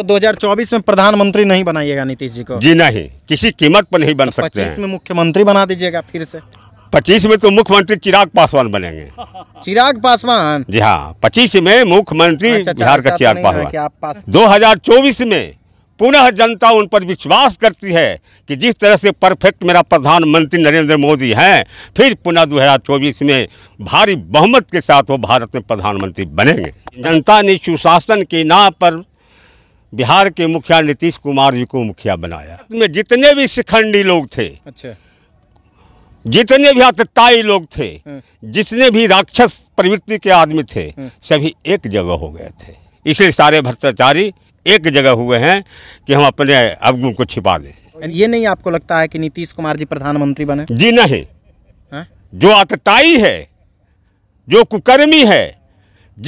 तो 2024 में प्रधानमंत्री नहीं बनाइएगा नीतीश जी को जी नहीं किसी कीमत पर नहीं बन तो सकते पच्चीस में मुख्यमंत्री बना दीजिएगा फिर से पच्चीस में तो मुख्यमंत्री चिराग पासवान बनेंगे चिराग पासवान जी हाँ पच्चीस में मुख्यमंत्री अच्छा, अच्छा, बिहार का तो चिराग पासवान दो हजार चौबीस में पुनः जनता उन पर विश्वास करती है कि जिस तरह से परफेक्ट मेरा प्रधानमंत्री नरेंद्र मोदी हैं फिर पुनः 2024 में भारी बहुमत के साथ वो भारत में प्रधानमंत्री बनेंगे जनता ने सुशासन के नाम पर बिहार के मुखिया नीतीश कुमार जी को मुखिया बनाया में जितने भी शिखंडी लोग थे अच्छा जितने भी अतताई लोग थे हाँ। जितने भी राक्षस प्रवृत्ति के आदमी थे हाँ। सभी एक जगह हो गए थे इसलिए सारे भ्रष्टाचारी एक जगह हुए हैं कि हम अपने अवगुण को छिपा दें ये नहीं आपको लगता है कि नीतीश कुमार जी प्रधानमंत्री बने जी नहीं हाँ? जो अतताई है जो कुकर्मी है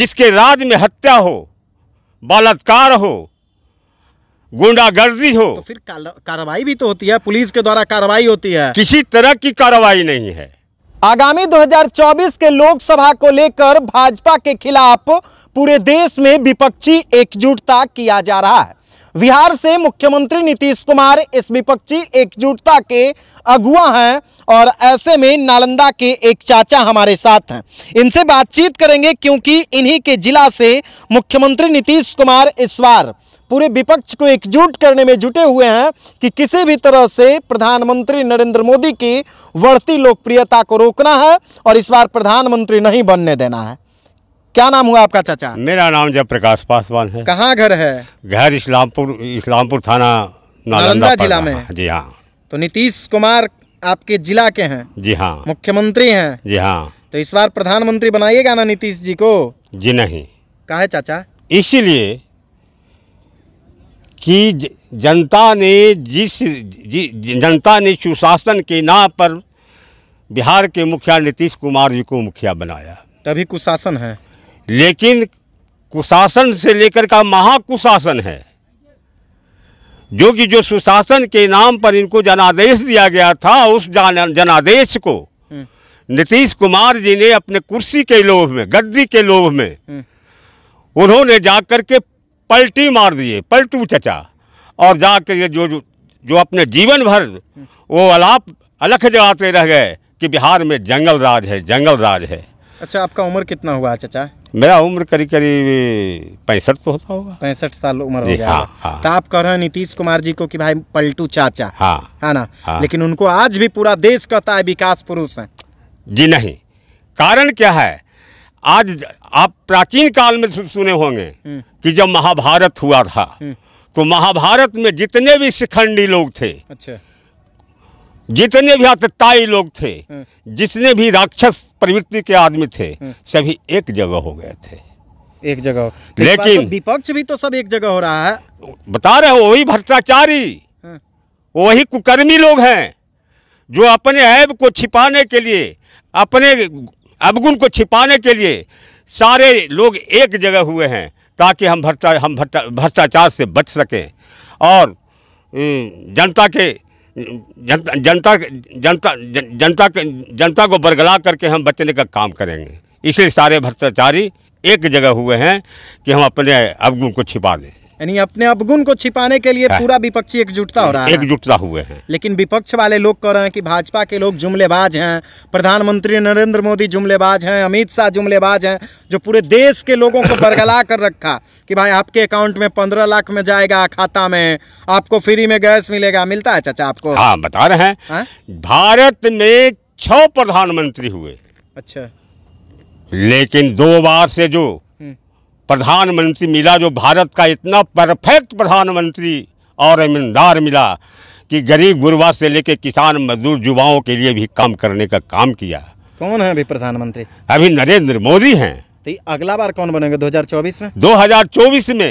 जिसके राज में हत्या हो बलात्कार हो गुंडागर्दी हो तो फिर कार्रवाई भी तो होती है पुलिस के द्वारा कार्रवाई होती है किसी तरह की कार्रवाई नहीं है आगामी 2024 के लोकसभा को लेकर भाजपा के खिलाफ पूरे देश में विपक्षी एकजुटता किया जा रहा है बिहार से मुख्यमंत्री नीतीश कुमार इस विपक्षी एकजुटता के अगुआ हैं और ऐसे में नालंदा के एक चाचा हमारे साथ हैं इनसे बातचीत करेंगे क्योंकि इन्हीं के जिला से मुख्यमंत्री नीतीश कुमार इस बार पूरे विपक्ष को एकजुट करने में जुटे हुए हैं कि किसी भी तरह से प्रधानमंत्री नरेंद्र मोदी की बढ़ती लोकप्रियता को रोकना है और इस बार प्रधानमंत्री नहीं बनने देना है क्या नाम हुआ आपका चाचा मेरा नाम जयप्रकाश प्रकाश पासवान है कहाँ घर है घर इस्लामपुर इस्लामपुर थाना नालंदा जिला में जी हाँ तो नीतीश कुमार आपके जिला के हैं जी हाँ मुख्यमंत्री हैं जी हाँ तो इस बार प्रधानमंत्री बनाइएगा ना नीतीश जी को जी नहीं कहा है चाचा इसीलिए कि जनता ने जिस जनता ने सुशासन के नाम पर बिहार के मुखिया नीतीश कुमार जी को मुखिया बनाया तभी कुशासन है लेकिन कुशासन से लेकर का महाकुशासन है जो कि जो सुशासन के नाम पर इनको जनादेश दिया गया था उस जनादेश को हम्म। नीतीश कुमार जी ने अपने कुर्सी के लोभ में गद्दी के लोभ में हम्म। उन्होंने जाकर के पलटी मार दिए पलटू चचा और जाके ये जो जो अपने जीवन भर वो अलाप अलख जगाते रह गए कि बिहार में जंगल राज है जंगल राज है अच्छा आपका उम्र कितना हुआ चचा मेरा उम्र करीब करीब पैंसठ तो होता होगा पैंसठ साल उम्र हो गया हाँ, हाँ। तो आप कह रहे हैं नीतीश कुमार जी को कि भाई पलटू चाचा हाँ है ना हाँ। लेकिन उनको आज भी पूरा देश कहता है विकास पुरुष है जी नहीं कारण क्या है आज आप प्राचीन काल में सुने होंगे हम्म। कि जब महाभारत हुआ था हम्म। तो महाभारत में जितने भी शिखंडी लोग थे अच्छा जितने भी आतताई लोग थे हम्म। जितने भी राक्षस प्रवृत्ति के आदमी थे सभी एक जगह हो गए थे एक जगह तो लेकिन विपक्ष भी तो सब एक जगह हो रहा है बता रहे हो वही भ्रष्टाचारी वही कुकर्मी लोग हैं जो अपने ऐब को छिपाने के लिए अपने अवगुण को छिपाने के लिए सारे लोग एक जगह हुए हैं ताकि हम भ्रष्टा हम भ्रष्टाचार से बच सकें और जनता के जनता जनता जनता के जनता को बरगला करके हम बचने का काम करेंगे इसलिए सारे भ्रष्टाचारी एक जगह हुए हैं कि हम अपने अवगुण को छिपा दें यानी अपने अवगुण को छिपाने के लिए हाँ। पूरा विपक्षी एकजुटता हो रहा है एकजुटता हुए हैं लेकिन विपक्ष वाले लोग कह रहे हैं कि भाजपा के लोग जुमलेबाज हैं प्रधानमंत्री नरेंद्र मोदी जुमलेबाज हैं अमित शाह जुमलेबाज हैं जो पूरे देश के लोगों को बरगला कर रखा कि भाई आपके अकाउंट में पंद्रह लाख में जाएगा खाता में आपको फ्री में गैस मिलेगा मिलता है चाचा आपको हाँ बता रहे हैं हाँ? भारत में छ प्रधानमंत्री हुए अच्छा लेकिन दो बार से जो प्रधानमंत्री मिला जो भारत का इतना परफेक्ट प्रधानमंत्री और ईमानदार मिला कि गरीब गुरबा से लेकर किसान मजदूर युवाओं के लिए भी काम करने का काम किया कौन है अभी प्रधानमंत्री अभी नरेंद्र मोदी हैं तो अगला बार कौन बनेंगे 2024 में 2024 में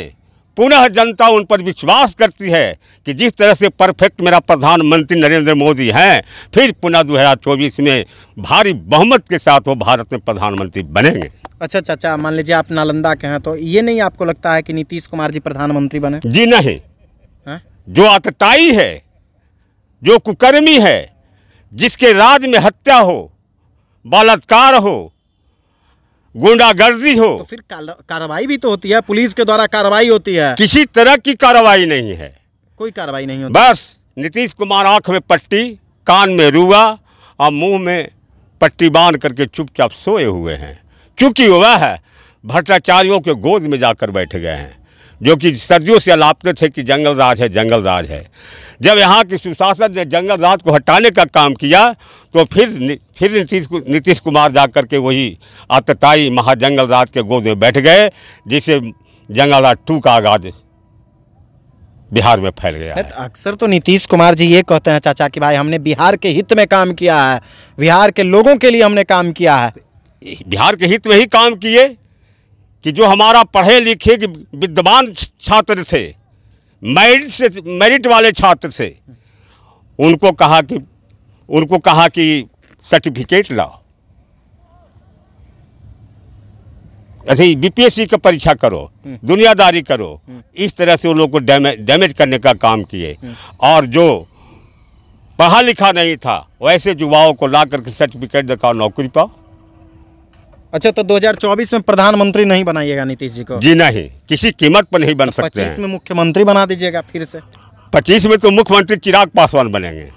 पुनः जनता उन पर विश्वास करती है कि जिस तरह से परफेक्ट मेरा प्रधानमंत्री नरेंद्र मोदी हैं फिर पुनः 2024 में भारी बहुमत के साथ वो भारत में प्रधानमंत्री बनेंगे अच्छा चाचा अच्छा, अच्छा, मान लीजिए आप नालंदा के हैं तो ये नहीं आपको लगता है कि नीतीश कुमार जी प्रधानमंत्री बने जी नहीं है? हाँ? जो आतताई है जो कुकर्मी है जिसके राज में हत्या हो बलात्कार हो गुंडागर्दी हो तो फिर कार्रवाई भी तो होती है पुलिस के द्वारा कार्रवाई होती है किसी तरह की कार्रवाई नहीं है कोई कार्रवाई नहीं होती बस नीतीश कुमार आंख में पट्टी कान में रुआ और मुंह में पट्टी बांध करके चुपचाप सोए हुए हैं क्योंकि वह भट्टाचार्यों के गोद में जाकर बैठ गए हैं जो कि सदियों से लापते थे कि जंगल राज है जंगल राज है जब यहाँ की सुशासन ने जंगल राज को हटाने का काम किया तो फिर फिर नीतीश नीतीश कुमार जा कर के वही आतताई महाजंगल राज के गोद में बैठ गए जिसे जंगल राज टू का आगाज बिहार में फैल गया तो अक्सर तो नीतीश कुमार जी ये कहते हैं चाचा कि भाई हमने बिहार के हित में काम किया है बिहार के लोगों के लिए हमने काम किया है बिहार के हित में ही काम किए कि जो हमारा पढ़े लिखे कि विद्वान छात्र थे मैरिट से मेरिट वाले छात्र थे उनको कहा कि उनको कहा कि सर्टिफिकेट लाओ ऐसे बीपीएससी का परीक्षा करो दुनियादारी करो इस तरह से उन लोगों को डैमेज डैमेज करने का काम किए और जो पढ़ा लिखा नहीं था वैसे युवाओं को ला करके सर्टिफिकेट दिखाओ नौकरी पाओ अच्छा तो 2024 में प्रधानमंत्री नहीं बनाइएगा नीतीश जी को जी नहीं किसी कीमत पर नहीं बन तो सकते पच्चीस में मुख्यमंत्री बना दीजिएगा फिर से पच्चीस में तो मुख्यमंत्री चिराग पासवान बनेंगे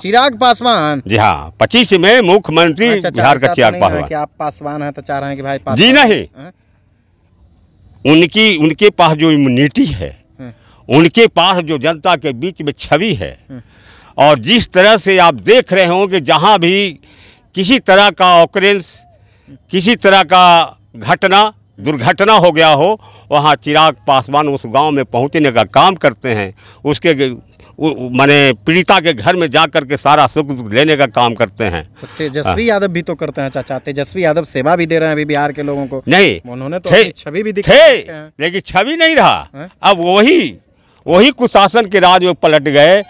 चिराग पासवान जी हाँ पच्चीस में मुख्यमंत्री अच्छा, अच्छा, बिहार का तो चिराग पासवान आप पासवान है तो चाह रहे हैं कि भाई जी नहीं हाँ? उनकी उनके पास जो इम्यूनिटी है हाँ। उनके पास जो जनता के बीच में छवि है हाँ। और जिस तरह से आप देख रहे होंगे जहाँ भी किसी तरह का ऑकरेंस किसी तरह का घटना दुर्घटना हो गया हो वहाँ चिराग पासवान उस गांव में पहुँचने का काम करते हैं उसके माने पीड़िता के घर में जा कर के सारा सुख लेने का काम करते हैं तो तेजस्वी यादव भी तो करते हैं चाचा अच्छा, अच्छा, तेजस्वी यादव सेवा भी दे रहे हैं अभी बिहार के लोगों को नहीं उन्होंने तो छवि भी थे लेकिन छवि नहीं रहा हाँ? अब वही वही कुशासन के राज में पलट गए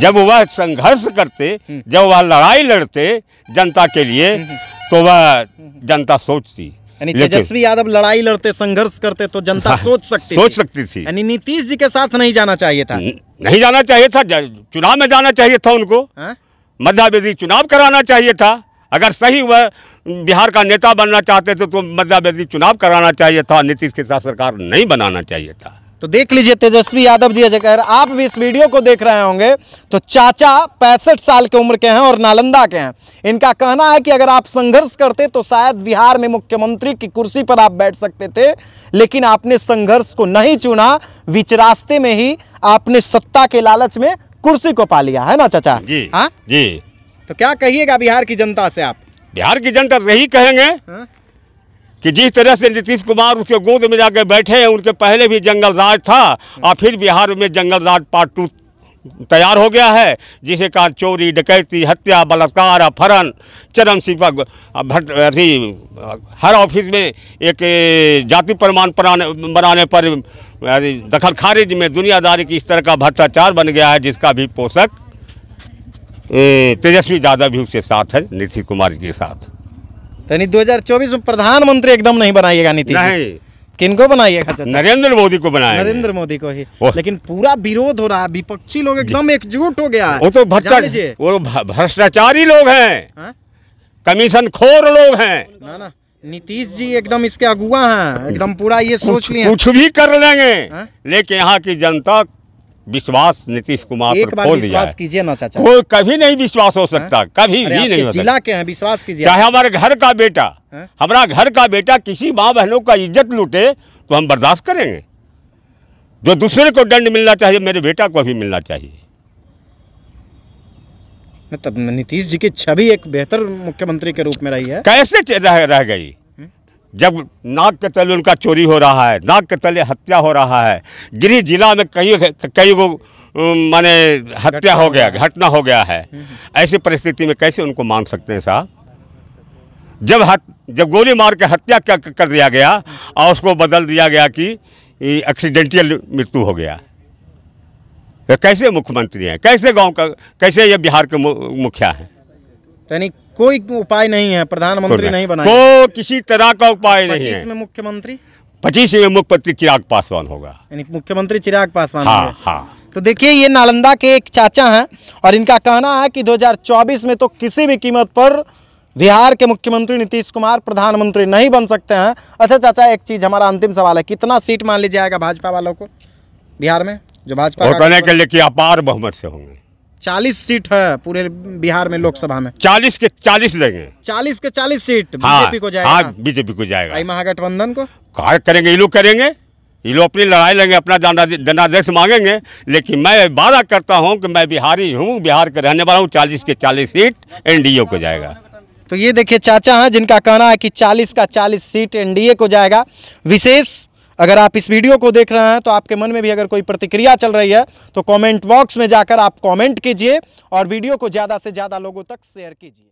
जब वह संघर्ष करते हम्म। जब वह लड़ाई लड़ते जनता के लिए हम्म। तो वह जनता सोचती तेजस्वी यादव लड़ाई लड़ते संघर्ष करते तो जनता हाँ, सोच सकती सोच सकती थी यानी नीतीश जी के साथ नहीं जाना चाहिए था नहीं जाना चाहिए था चुनाव में जाना चाहिए था उनको हाँ? मध्यावेदी चुनाव कराना चाहिए था अगर सही वह बिहार का नेता बनना चाहते थे तो मध्यावेदी चुनाव कराना चाहिए था नीतीश के साथ सरकार नहीं बनाना चाहिए था तो देख लीजिए तेजस्वी यादव जी अगर आप भी इस वीडियो को देख रहे होंगे तो चाचा पैंसठ साल के उम्र के हैं और नालंदा के हैं इनका कहना है कि अगर आप संघर्ष करते तो शायद बिहार में मुख्यमंत्री की कुर्सी पर आप बैठ सकते थे लेकिन आपने संघर्ष को नहीं चुना बीच रास्ते में ही आपने सत्ता के लालच में कुर्सी को पा लिया है ना चाचा जी हाँ जी तो क्या कहिएगा बिहार की जनता से आप बिहार की जनता तो यही कहेंगे हा? कि जिस तरह से नीतीश कुमार उसके गोद में जाकर बैठे हैं उनके पहले भी जंगल राज था और फिर बिहार में जंगल राज पार्ट टू तैयार हो गया है जिसे कहा चोरी डकैती हत्या बलात्कार अपहरण चरम सीमा भट अथी हर ऑफिस में एक जाति प्रमाण बनाने पर दखल खारिज में दुनियादारी की इस तरह का भ्रष्टाचार बन गया है जिसका भी पोषक तेजस्वी यादव भी उसके साथ है नीतीश कुमार के साथ यानी 2024 में प्रधानमंत्री एकदम नहीं बनाइएगा नीतीश जी किनको बनाइएगा नरेंद्र मोदी को बनाया नरेंद्र मोदी को ही लेकिन पूरा विरोध हो रहा है विपक्षी लोग एकदम एकजुट हो गया वो तो वो भ्रष्टाचारी लोग हैं हाँ? कमीशन खोर लोग हैं ना नीतीश जी एकदम इसके अगुआ हैं एकदम पूरा ये सोच लिया कुछ भी कर लेंगे हाँ? लेकिन यहाँ की जनता विश्वास नीतीश कुमार एक पर खोल दिया कीजिए ना चाचा कोई कभी नहीं विश्वास हो सकता है? हाँ? कभी भी नहीं हो जिला के हैं विश्वास कीजिए चाहे हमारे घर का बेटा हाँ? हमारा घर का बेटा किसी माँ बहनों का इज्जत लूटे तो हम बर्दाश्त करेंगे जो दूसरे को दंड मिलना चाहिए मेरे बेटा को भी मिलना चाहिए मतलब नीतीश जी की छवि एक बेहतर मुख्यमंत्री के रूप में रही है कैसे रह, रह गई जब नाक के तले उनका चोरी हो रहा है नाक के तले हत्या हो रहा है गिरी जिला में कई कई वो माने हत्या हो गया घटना हो गया है ऐसी परिस्थिति में कैसे उनको मान सकते हैं साहब जब हत जब गोली मार के हत्या कर दिया गया और उसको बदल दिया गया कि एक्सीडेंटियल मृत्यु हो गया कैसे मुख्यमंत्री हैं कैसे गांव का कैसे ये बिहार के मुखिया हैं यानी कोई उपाय नहीं है प्रधानमंत्री नहीं बना को किसी तरह का उपाय नहीं है मुख्यमंत्री पच्चीस में मुख्यमंत्री चिराग पासवान होगा यानी मुख्यमंत्री चिराग पासवान हाँ हाँ तो देखिए ये नालंदा के एक चाचा हैं और इनका कहना है कि 2024 में तो किसी भी कीमत पर बिहार के मुख्यमंत्री नीतीश कुमार प्रधानमंत्री नहीं बन सकते हैं अच्छा चाचा एक चीज़ हमारा अंतिम सवाल है कितना सीट मान लीजिए आएगा भाजपा वालों को बिहार में जो भाजपा के लिए अपार बहुमत से होंगे चालीस सीट है पूरे बिहार में लोकसभा में चालीस के चालीस लगे चालीस के चालीस सीट हाँ, बीजेपी को जाएगा हाँ बीजेपी को जाएगा महागठबंधन को कार्य हाँ, करेंगे ये लोग करेंगे ये लोग अपनी लड़ाई लेंगे अपना जनादेश मांगेंगे लेकिन मैं वादा करता हूँ कि मैं बिहारी हूँ बिहार के रहने वाला हूँ चालीस के चालीस सीट एनडीए को जाएगा तो ये देखिए चाचा हैं जिनका कहना है कि 40 का 40 सीट एनडीए को जाएगा विशेष अगर आप इस वीडियो को देख रहे हैं तो आपके मन में भी अगर कोई प्रतिक्रिया चल रही है तो कमेंट बॉक्स में जाकर आप कमेंट कीजिए और वीडियो को ज़्यादा से ज़्यादा लोगों तक शेयर कीजिए